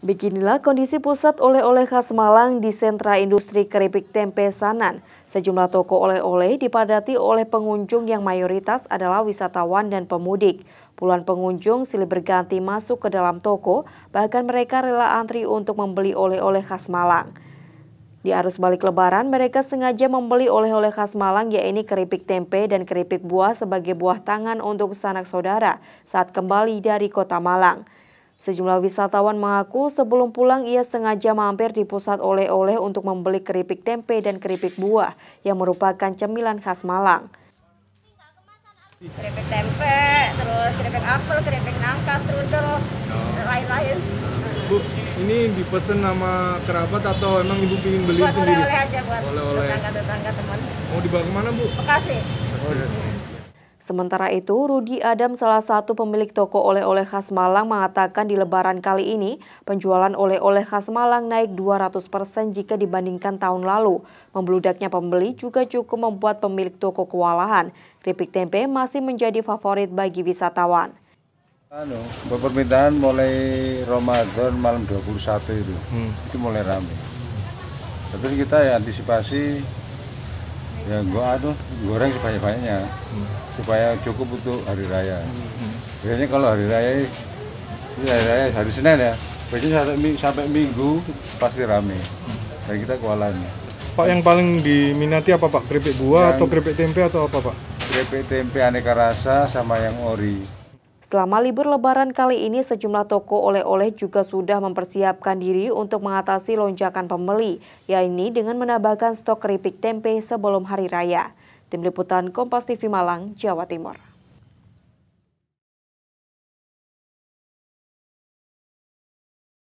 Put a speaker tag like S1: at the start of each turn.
S1: Beginilah kondisi pusat oleh-oleh khas Malang di sentra industri keripik tempe Sanan. Sejumlah toko oleh-oleh dipadati oleh pengunjung yang mayoritas adalah wisatawan dan pemudik. Puluhan pengunjung silih berganti masuk ke dalam toko, bahkan mereka rela antri untuk membeli oleh-oleh khas Malang. Di arus balik lebaran, mereka sengaja membeli oleh-oleh khas Malang yaitu keripik tempe dan keripik buah sebagai buah tangan untuk sanak saudara saat kembali dari kota Malang. Sejumlah wisatawan mengaku sebelum pulang ia sengaja mampir di pusat oleh-oleh untuk membeli keripik tempe dan keripik buah yang merupakan cemilan khas Malang. Keripik tempe, terus keripik apel, keripik nangka, strudel, oh. lain-lain.
S2: Bu, ini dipesan sama kerabat atau emang ibu ingin beli buat sendiri? Oleh-oleh aja buat oleh -oleh.
S1: tetangga-tetangga teman.
S2: Mau dibawa kemana bu? Bekasi. Bekasi.
S1: Oh, Sementara itu, Rudi Adam, salah satu pemilik toko oleh-oleh khas Malang, mengatakan di lebaran kali ini, penjualan oleh-oleh khas Malang naik 200% jika dibandingkan tahun lalu. Membludaknya pembeli juga cukup membuat pemilik toko kewalahan. Keripik tempe masih menjadi favorit bagi wisatawan. Anu,
S2: permintaan mulai Ramadan malam 21 itu, hmm. itu mulai ramai. Tapi kita ya antisipasi ya gua aduh goreng sebanyak banyaknya hmm. supaya cukup untuk hari raya hmm. biasanya kalau hari raya hari raya hari senin ya biasanya sampai, sampai minggu pasti rame hmm. dan kita kualan pak yang paling diminati apa pak keripik buah yang atau keripik tempe atau apa pak keripik tempe aneka rasa sama yang ori
S1: Selama libur lebaran kali ini, sejumlah toko oleh-oleh juga sudah mempersiapkan diri untuk mengatasi lonjakan pembeli, yaitu dengan menambahkan stok keripik tempe sebelum hari raya. Tim Liputan Kompas TV Malang, Jawa Timur.